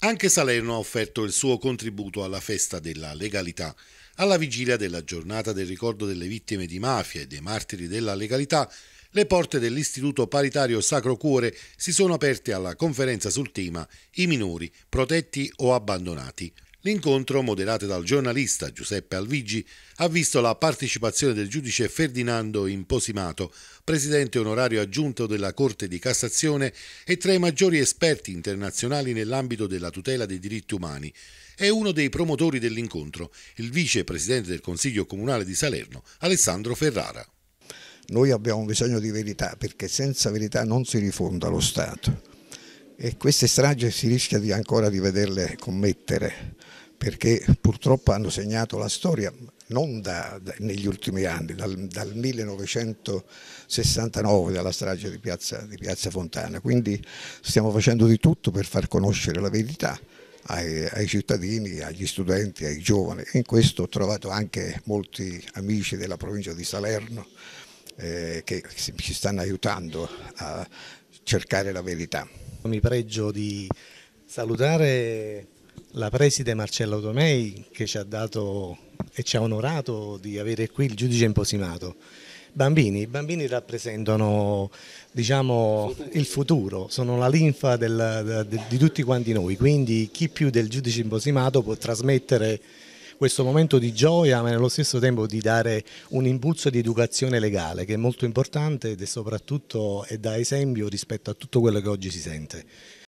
Anche Salerno ha offerto il suo contributo alla festa della legalità. Alla vigilia della giornata del ricordo delle vittime di mafia e dei martiri della legalità, le porte dell'Istituto Paritario Sacro Cuore si sono aperte alla conferenza sul tema I minori, protetti o abbandonati. L'incontro, moderato dal giornalista Giuseppe Alvigi, ha visto la partecipazione del giudice Ferdinando Imposimato, presidente onorario aggiunto della Corte di Cassazione e tra i maggiori esperti internazionali nell'ambito della tutela dei diritti umani. È uno dei promotori dell'incontro, il vicepresidente del Consiglio Comunale di Salerno, Alessandro Ferrara. Noi abbiamo bisogno di verità perché senza verità non si rifonda lo Stato e queste stragi si rischia di ancora di vederle commettere perché purtroppo hanno segnato la storia non da, da, negli ultimi anni, dal, dal, 1969 dalla strage di Piazza, di Piazza, Fontana, quindi stiamo facendo di tutto per far conoscere la verità ai, ai cittadini, agli studenti, ai giovani in questo ho trovato anche molti amici della provincia di Salerno eh, che ci stanno aiutando a cercare la verità. Mi pregio di salutare la preside Marcella Automei che ci ha dato e ci ha onorato di avere qui il giudice imposimato. Bambini, i bambini rappresentano diciamo, il futuro, sono la linfa del, de, di tutti quanti noi, quindi chi più del giudice imposimato può trasmettere questo momento di gioia ma nello stesso tempo di dare un impulso di educazione legale che è molto importante ed è soprattutto è da esempio rispetto a tutto quello che oggi si sente.